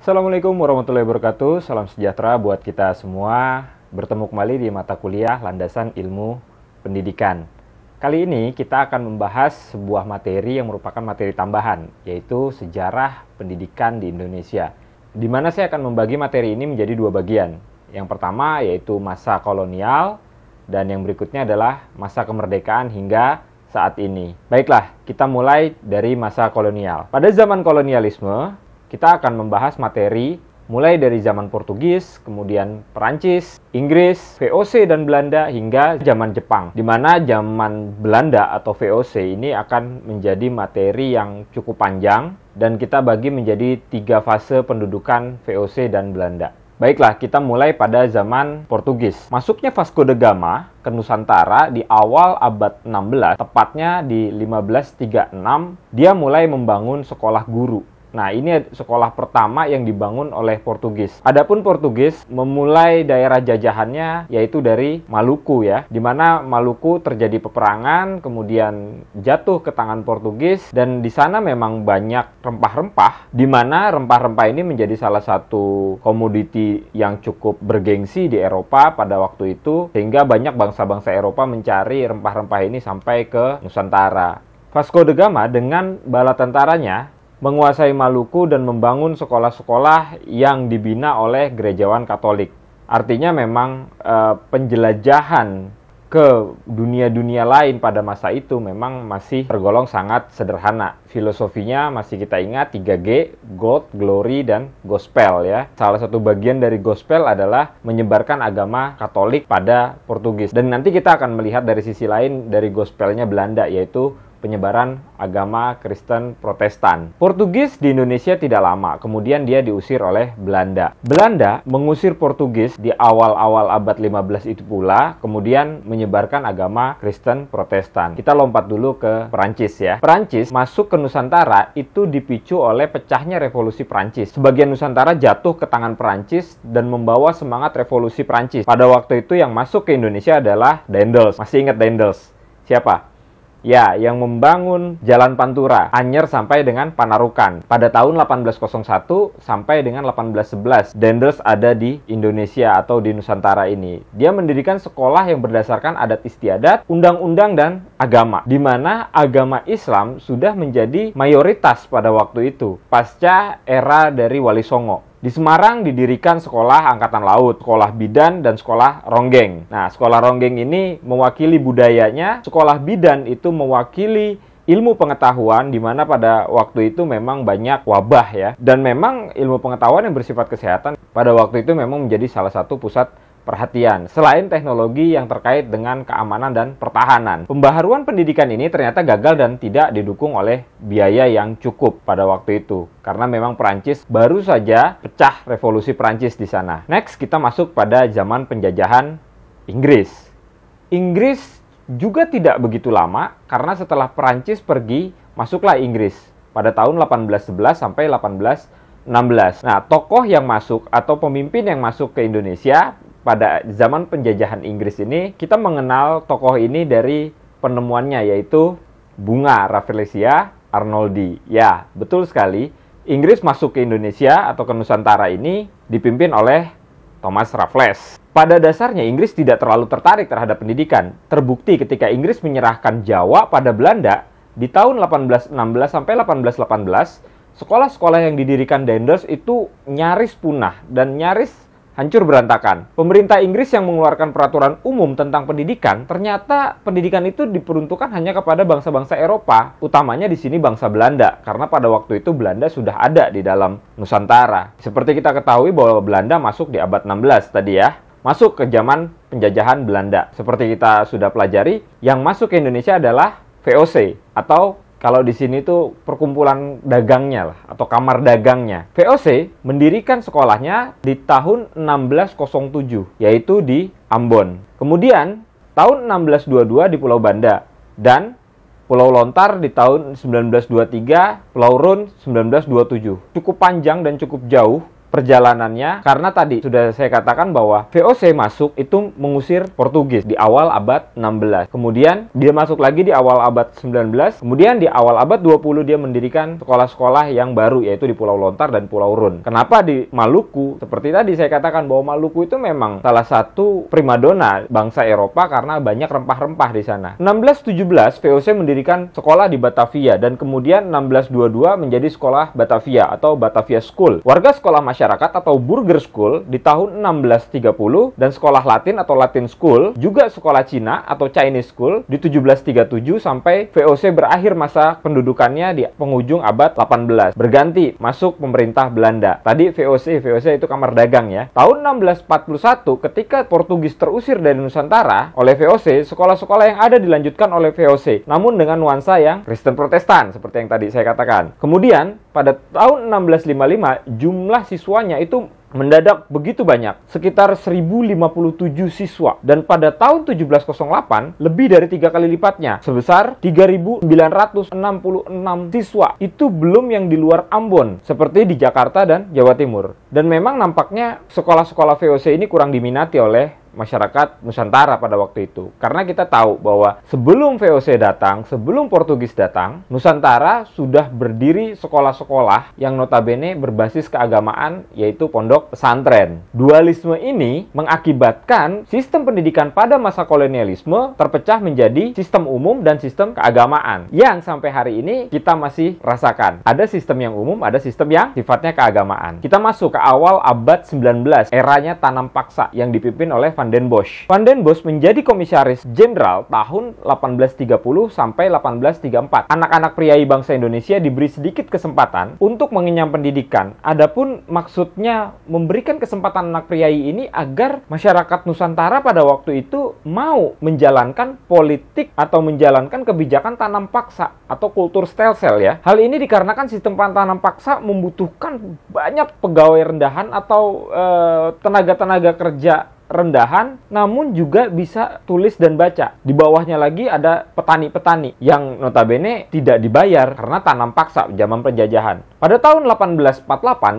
Assalamualaikum warahmatullahi wabarakatuh. Salam sejahtera buat kita semua. Bertemu kembali di mata kuliah Landasan Ilmu Pendidikan. Kali ini kita akan membahas sebuah materi yang merupakan materi tambahan, yaitu sejarah pendidikan di Indonesia. Di mana saya akan membagi materi ini menjadi dua bagian. Yang pertama yaitu masa kolonial dan yang berikutnya adalah masa kemerdekaan hingga saat ini. Baiklah, kita mulai dari masa kolonial. Pada zaman kolonialisme, kita akan membahas materi mulai dari zaman Portugis, kemudian Perancis, Inggris, VOC dan Belanda hingga zaman Jepang. Di mana zaman Belanda atau VOC ini akan menjadi materi yang cukup panjang dan kita bagi menjadi tiga fase pendudukan VOC dan Belanda. Baiklah, kita mulai pada zaman Portugis. Masuknya Vasco da Gama ke Nusantara di awal abad 16, tepatnya di 1536, dia mulai membangun sekolah guru Nah, ini sekolah pertama yang dibangun oleh Portugis. Adapun Portugis memulai daerah jajahannya yaitu dari Maluku ya, di mana Maluku terjadi peperangan, kemudian jatuh ke tangan Portugis dan di sana memang banyak rempah-rempah di mana rempah-rempah ini menjadi salah satu komoditi yang cukup bergengsi di Eropa pada waktu itu sehingga banyak bangsa-bangsa Eropa mencari rempah-rempah ini sampai ke Nusantara. Vasco de Gama dengan bala tentaranya menguasai Maluku dan membangun sekolah-sekolah yang dibina oleh gerejawan Katolik. Artinya memang e, penjelajahan ke dunia-dunia lain pada masa itu memang masih tergolong sangat sederhana. Filosofinya masih kita ingat 3G, God, Glory, dan Gospel ya. Salah satu bagian dari Gospel adalah menyebarkan agama Katolik pada Portugis. Dan nanti kita akan melihat dari sisi lain dari Gospelnya Belanda yaitu penyebaran agama Kristen Protestan. Portugis di Indonesia tidak lama, kemudian dia diusir oleh Belanda. Belanda mengusir Portugis di awal-awal abad 15 itu pula, kemudian menyebarkan agama Kristen Protestan. Kita lompat dulu ke Perancis ya. Perancis masuk ke Nusantara itu dipicu oleh pecahnya revolusi Perancis. Sebagian Nusantara jatuh ke tangan Perancis dan membawa semangat revolusi Perancis. Pada waktu itu yang masuk ke Indonesia adalah Dendels. Masih ingat Dendels? Siapa? Ya, yang membangun Jalan Pantura, Anyer sampai dengan Panarukan pada tahun 1801 sampai dengan 1811. Dendels ada di Indonesia atau di Nusantara ini. Dia mendirikan sekolah yang berdasarkan adat istiadat, undang-undang dan agama, di mana agama Islam sudah menjadi mayoritas pada waktu itu pasca era dari Wali Songo. Di Semarang didirikan sekolah angkatan laut, sekolah bidan dan sekolah ronggeng. Nah, sekolah ronggeng ini mewakili budayanya, sekolah bidan itu mewakili ilmu pengetahuan di mana pada waktu itu memang banyak wabah ya dan memang ilmu pengetahuan yang bersifat kesehatan pada waktu itu memang menjadi salah satu pusat perhatian, selain teknologi yang terkait dengan keamanan dan pertahanan. Pembaharuan pendidikan ini ternyata gagal dan tidak didukung oleh biaya yang cukup pada waktu itu, karena memang Perancis baru saja pecah revolusi Perancis di sana. Next, kita masuk pada zaman penjajahan Inggris. Inggris juga tidak begitu lama, karena setelah Perancis pergi, masuklah Inggris pada tahun 1811 sampai 18 16. Nah, tokoh yang masuk atau pemimpin yang masuk ke Indonesia pada zaman penjajahan Inggris ini kita mengenal tokoh ini dari penemuannya yaitu bunga Rafflesia arnoldi. Ya, betul sekali. Inggris masuk ke Indonesia atau ke Nusantara ini dipimpin oleh Thomas Raffles. Pada dasarnya Inggris tidak terlalu tertarik terhadap pendidikan. Terbukti ketika Inggris menyerahkan Jawa pada Belanda di tahun 1816 sampai 1818, sekolah-sekolah yang didirikan Dendels itu nyaris punah dan nyaris hancur berantakan. Pemerintah Inggris yang mengeluarkan peraturan umum tentang pendidikan, ternyata pendidikan itu diperuntukkan hanya kepada bangsa-bangsa Eropa, utamanya di sini bangsa Belanda, karena pada waktu itu Belanda sudah ada di dalam Nusantara. Seperti kita ketahui bahwa Belanda masuk di abad 16 tadi ya, masuk ke zaman penjajahan Belanda. Seperti kita sudah pelajari, yang masuk ke Indonesia adalah VOC atau kalau di sini tuh perkumpulan dagangnya lah atau kamar dagangnya. VOC mendirikan sekolahnya di tahun 1607 yaitu di Ambon. Kemudian tahun 1622 di Pulau Banda dan Pulau Lontar di tahun 1923, Pulau Run 1927. Cukup panjang dan cukup jauh perjalanannya karena tadi sudah saya katakan bahwa VOC masuk itu mengusir Portugis di awal abad 16. Kemudian dia masuk lagi di awal abad 19. Kemudian di awal abad 20 dia mendirikan sekolah-sekolah yang baru yaitu di Pulau Lontar dan Pulau Run. Kenapa di Maluku? Seperti tadi saya katakan bahwa Maluku itu memang salah satu primadona bangsa Eropa karena banyak rempah-rempah di sana. 1617 VOC mendirikan sekolah di Batavia dan kemudian 1622 menjadi sekolah Batavia atau Batavia School. Warga sekolah masyarakat masyarakat atau Burger School di tahun 1630 dan sekolah Latin atau Latin School, juga sekolah Cina atau Chinese School di 1737 sampai VOC berakhir masa pendudukannya di penghujung abad 18. Berganti masuk pemerintah Belanda. Tadi VOC, VOC itu kamar dagang ya. Tahun 1641 ketika Portugis terusir dari Nusantara oleh VOC, sekolah-sekolah yang ada dilanjutkan oleh VOC, namun dengan nuansa yang Kristen Protestan seperti yang tadi saya katakan. Kemudian pada tahun 1655 jumlah siswa siswanya itu mendadak begitu banyak, sekitar 1057 siswa. Dan pada tahun 1708, lebih dari tiga kali lipatnya, sebesar 3966 siswa. Itu belum yang di luar Ambon, seperti di Jakarta dan Jawa Timur. Dan memang nampaknya sekolah-sekolah VOC ini kurang diminati oleh masyarakat Nusantara pada waktu itu. Karena kita tahu bahwa sebelum VOC datang, sebelum Portugis datang, Nusantara sudah berdiri sekolah-sekolah yang notabene berbasis keagamaan yaitu pondok pesantren. Dualisme ini mengakibatkan sistem pendidikan pada masa kolonialisme terpecah menjadi sistem umum dan sistem keagamaan yang sampai hari ini kita masih rasakan. Ada sistem yang umum, ada sistem yang sifatnya keagamaan. Kita masuk ke awal abad 19, eranya tanam paksa yang dipimpin oleh Van den Bosch. Van den Bosch menjadi komisaris jenderal tahun 1830 sampai 1834. Anak-anak priai bangsa Indonesia diberi sedikit kesempatan untuk mengenyam pendidikan. Adapun maksudnya memberikan kesempatan anak priai ini agar masyarakat Nusantara pada waktu itu mau menjalankan politik atau menjalankan kebijakan tanam paksa atau kultur stelsel ya. Hal ini dikarenakan sistem tanam paksa membutuhkan banyak pegawai rendahan atau eh, tenaga-tenaga kerja rendahan namun juga bisa tulis dan baca. Di bawahnya lagi ada petani-petani yang notabene tidak dibayar karena tanam paksa zaman penjajahan. Pada tahun 1848,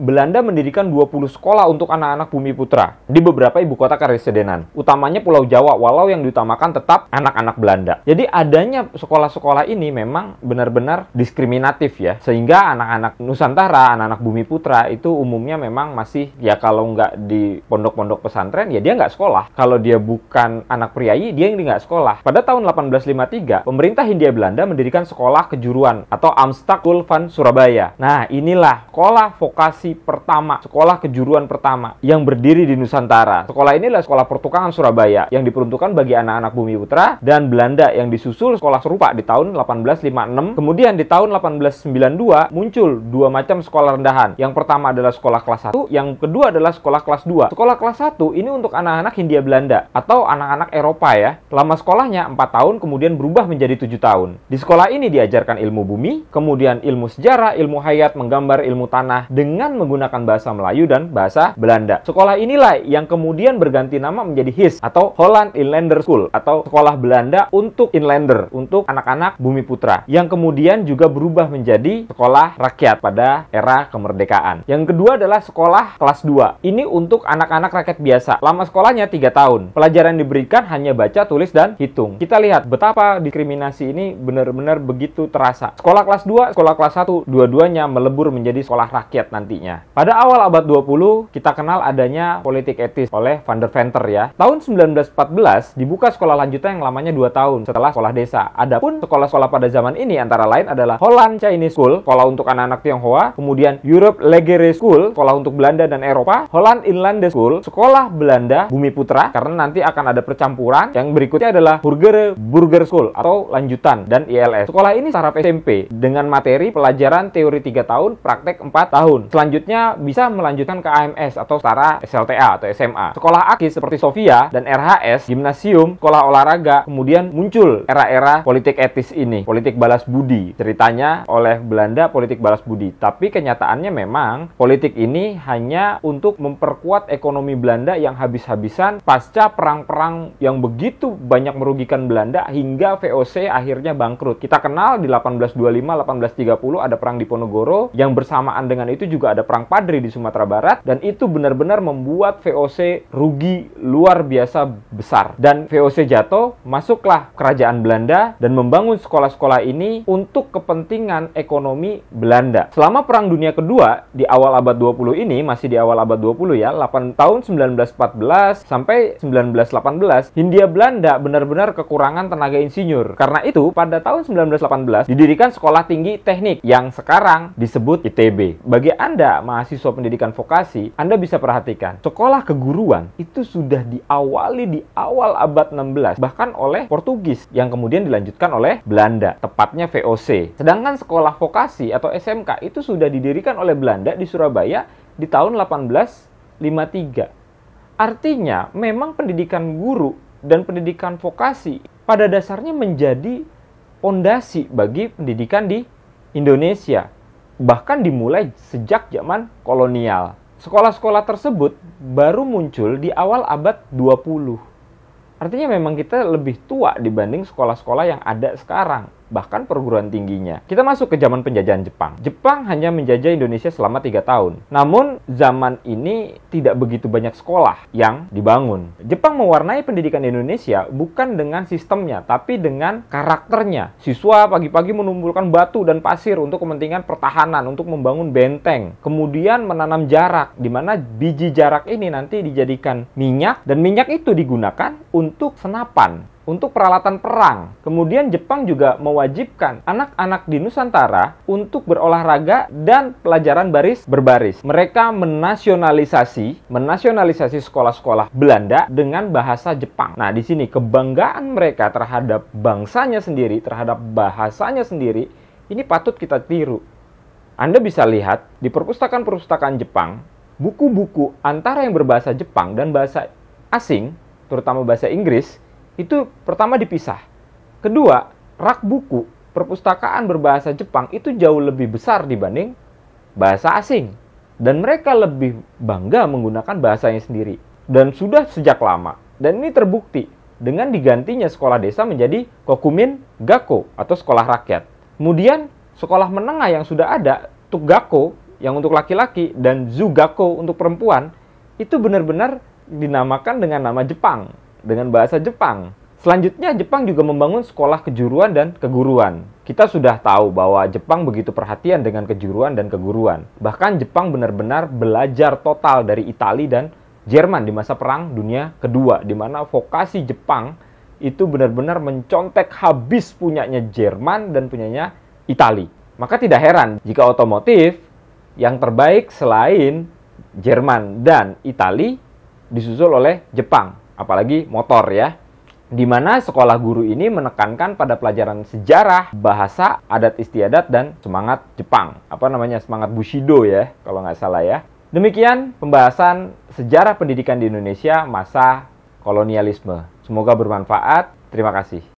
Belanda mendirikan 20 sekolah untuk anak-anak bumi putra di beberapa ibu kota keresidenan, utamanya Pulau Jawa, walau yang diutamakan tetap anak-anak Belanda. Jadi adanya sekolah-sekolah ini memang benar-benar diskriminatif ya, sehingga anak-anak Nusantara, anak-anak bumi putra itu umumnya memang masih ya kalau nggak di pondok-pondok pesantren ya dia nggak sekolah. Kalau dia bukan anak priayi, dia yang nggak sekolah. Pada tahun 1853, pemerintah Hindia Belanda mendirikan sekolah kejuruan atau Amstakul van Surabaya. Nah, Nah, inilah sekolah vokasi pertama, sekolah kejuruan pertama yang berdiri di Nusantara. Sekolah inilah sekolah pertukangan Surabaya yang diperuntukkan bagi anak-anak Bumi Putra dan Belanda yang disusul sekolah serupa di tahun 1856. Kemudian di tahun 1892 muncul dua macam sekolah rendahan. Yang pertama adalah sekolah kelas 1, yang kedua adalah sekolah kelas 2. Sekolah kelas 1 ini untuk anak-anak Hindia Belanda atau anak-anak Eropa ya. Lama sekolahnya 4 tahun kemudian berubah menjadi tujuh tahun. Di sekolah ini diajarkan ilmu bumi, kemudian ilmu sejarah, ilmu hayat, menggambar ilmu tanah dengan menggunakan bahasa Melayu dan bahasa Belanda. Sekolah inilah yang kemudian berganti nama menjadi HIS atau Holland Inlander School atau sekolah Belanda untuk inlander, untuk anak-anak bumi putra yang kemudian juga berubah menjadi sekolah rakyat pada era kemerdekaan. Yang kedua adalah sekolah kelas 2. Ini untuk anak-anak rakyat biasa. Lama sekolahnya 3 tahun. Pelajaran diberikan hanya baca, tulis, dan hitung. Kita lihat betapa diskriminasi ini benar-benar begitu terasa. Sekolah kelas 2, sekolah kelas 1, dua-duanya melebur menjadi sekolah rakyat nantinya. Pada awal abad 20, kita kenal adanya politik etis oleh Van der Venter ya. Tahun 1914 dibuka sekolah lanjutan yang lamanya 2 tahun setelah sekolah desa. Adapun sekolah-sekolah pada zaman ini antara lain adalah Holland Chinese School, sekolah untuk anak-anak Tionghoa, kemudian Europe Legere School, sekolah untuk Belanda dan Eropa, Holland Inland School, sekolah Belanda Bumi Putra, karena nanti akan ada percampuran. Yang berikutnya adalah Burger Burger School atau lanjutan dan ILS. Sekolah ini saraf SMP dengan materi pelajaran teori 3 tahun, praktek 4 tahun. Selanjutnya bisa melanjutkan ke AMS atau setara SLTA atau SMA. Sekolah AKIS seperti Sofia dan RHS, gimnasium, sekolah olahraga, kemudian muncul era-era politik etis ini, politik balas budi. Ceritanya oleh Belanda politik balas budi, tapi kenyataannya memang politik ini hanya untuk memperkuat ekonomi Belanda yang habis-habisan pasca perang-perang yang begitu banyak merugikan Belanda hingga VOC akhirnya bangkrut. Kita kenal di 1825, 1830 ada perang di Ponegoro, yang bersamaan dengan itu juga ada perang Padri di Sumatera Barat dan itu benar-benar membuat VOC rugi luar biasa besar dan VOC jatuh masuklah kerajaan Belanda dan membangun sekolah-sekolah ini untuk kepentingan ekonomi Belanda. Selama Perang Dunia Kedua di awal abad 20 ini masih di awal abad 20 ya, 8 tahun 1914 sampai 1918 Hindia Belanda benar-benar kekurangan tenaga insinyur. Karena itu pada tahun 1918 didirikan sekolah tinggi teknik yang sekarang di disebut ITB. Bagi Anda mahasiswa pendidikan vokasi, Anda bisa perhatikan sekolah keguruan itu sudah diawali di awal abad 16 bahkan oleh Portugis yang kemudian dilanjutkan oleh Belanda, tepatnya VOC. Sedangkan sekolah vokasi atau SMK itu sudah didirikan oleh Belanda di Surabaya di tahun 1853. Artinya, memang pendidikan guru dan pendidikan vokasi pada dasarnya menjadi pondasi bagi pendidikan di Indonesia bahkan dimulai sejak zaman kolonial. Sekolah-sekolah tersebut baru muncul di awal abad 20. Artinya memang kita lebih tua dibanding sekolah-sekolah yang ada sekarang bahkan perguruan tingginya. Kita masuk ke zaman penjajahan Jepang. Jepang hanya menjajah Indonesia selama tiga tahun. Namun zaman ini tidak begitu banyak sekolah yang dibangun. Jepang mewarnai pendidikan Indonesia bukan dengan sistemnya, tapi dengan karakternya. Siswa pagi-pagi menumpulkan batu dan pasir untuk kepentingan pertahanan, untuk membangun benteng. Kemudian menanam jarak, di mana biji jarak ini nanti dijadikan minyak, dan minyak itu digunakan untuk senapan untuk peralatan perang. Kemudian Jepang juga mewajibkan anak-anak di Nusantara untuk berolahraga dan pelajaran baris berbaris. Mereka menasionalisasi, menasionalisasi sekolah-sekolah Belanda dengan bahasa Jepang. Nah, di sini kebanggaan mereka terhadap bangsanya sendiri, terhadap bahasanya sendiri, ini patut kita tiru. Anda bisa lihat di perpustakaan-perpustakaan Jepang, buku-buku antara yang berbahasa Jepang dan bahasa asing, terutama bahasa Inggris, itu pertama dipisah. Kedua, rak buku perpustakaan berbahasa Jepang itu jauh lebih besar dibanding bahasa asing. Dan mereka lebih bangga menggunakan bahasanya sendiri. Dan sudah sejak lama. Dan ini terbukti dengan digantinya sekolah desa menjadi Kokumin gako atau sekolah rakyat. Kemudian sekolah menengah yang sudah ada, Tugako yang untuk laki-laki dan Zugako untuk perempuan, itu benar-benar dinamakan dengan nama Jepang dengan bahasa Jepang. Selanjutnya, Jepang juga membangun sekolah kejuruan dan keguruan. Kita sudah tahu bahwa Jepang begitu perhatian dengan kejuruan dan keguruan. Bahkan Jepang benar-benar belajar total dari Italia dan Jerman di masa Perang Dunia Kedua, di mana vokasi Jepang itu benar-benar mencontek habis punyanya Jerman dan punyanya Italia. Maka tidak heran jika otomotif yang terbaik selain Jerman dan Italia disusul oleh Jepang apalagi motor ya di mana sekolah guru ini menekankan pada pelajaran sejarah, bahasa, adat istiadat, dan semangat Jepang. Apa namanya? Semangat Bushido ya, kalau nggak salah ya. Demikian pembahasan sejarah pendidikan di Indonesia masa kolonialisme. Semoga bermanfaat. Terima kasih.